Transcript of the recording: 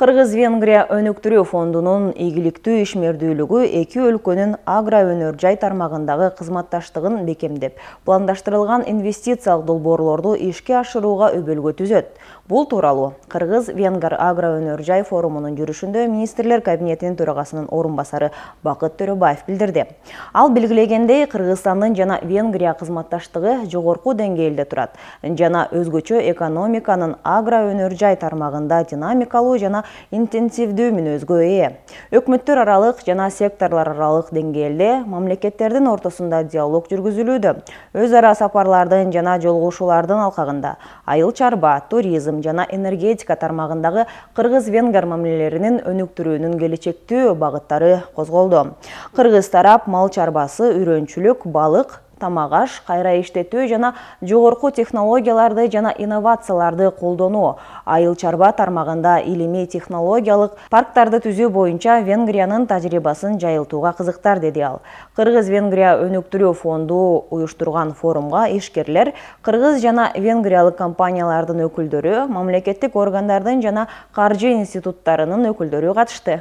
кыргыз венгрия өнүктүрүү фондунун ийгиликтүү ишмердүүлүгү эки өлкөнүн агро өнөр жай тармагындагы кызматташтыгын бекемдеп пландаштырылган инвестициялык долбоорлорду ишке ашырууга өбөлгө түзөт бул тууралуу кыргыз венгр агро өнөр жай форумунун жүрүшүндө министрлер кабинетинин төрагасынын орун басары бакыт төрөбаев билдирди ал белгилегендей кыргызстандын жана венгрия кызматташтыгы жогорку деңгээлде турат жана өзгөчө экономиканын агро өнөр жай тармагында динамикалуу жана интенсивдүү мүнөзгө ээ өкмөттөр аралык жана секторлор аралык деңгээлде мамлекеттердин ортосунда диалог жүргүзүлүүдө өз ара сапарлардын жана жолугушуулардын алкагында айыл чарба туризм жана энергетика тармагындагы кыргыз венгер мамилелеринин өнүктүрүүнүн келечектүү багыттары козголду кыргыз тарап мал чарбасы үрөөнчүлүк балык тамак аш кайра иштетүү жана жогорку технологияларды жана инновацияларды колдонуу айыл чарба тармагында илимий технологиялык парктарды түзүү боюнча венгриянын тажрыйбасын жайылтууга кызыктар деди ал кыргыз венгрия өнүктүрүү фонду уюштурган форумга ишкерлер кыргыз жана венгриялык компаниялардын өкүлдөрү мамлекеттик органдардын жана каржы институттарынын өкүлдөрү катышты